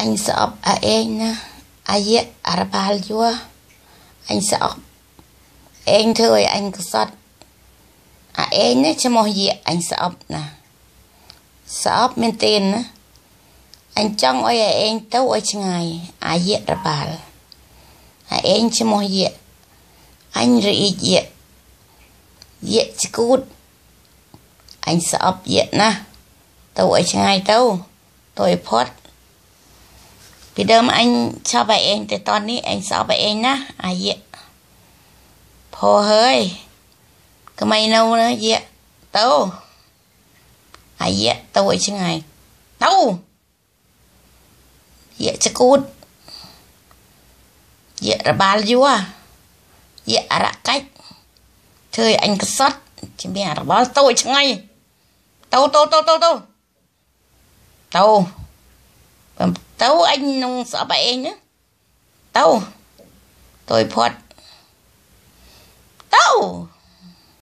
អញស្អប់អាឯងណាអាយៈអរបាលយួរអញស្អប់ឯងធ្វើឲ្យអញកសត់អាឯងណាឈ្មោះយៈអញស្អប់ណាស្អប់មែនទេណាអញចង់ឲ្យអាឯងទៅឲ្យឆ្ងាយអាយៈរបាលអាឯងឈ្មោះយៈអញរីកយៈយៈស្គូតអញស្អប់យៈណាទៅឲ្យឆ្ងាយទៅទៅឲ្យផត់ពីដើមអញសបឯងតែតอนនេះអញសបឯងណាអាយៈพอเฮ้ยก็ไม่นูนะเยะโตអាយៈតូចឆ្ងាយតូយៈចកូតយៈរបាលយួរយៈអរកាច់ធ្វើអញកសត់ជំរារបល់តូចឆ្ងាយតូតូតូតូតូតូបំទៅអញនឹងស្អប់ឯងណាទៅទៅផត់ទៅ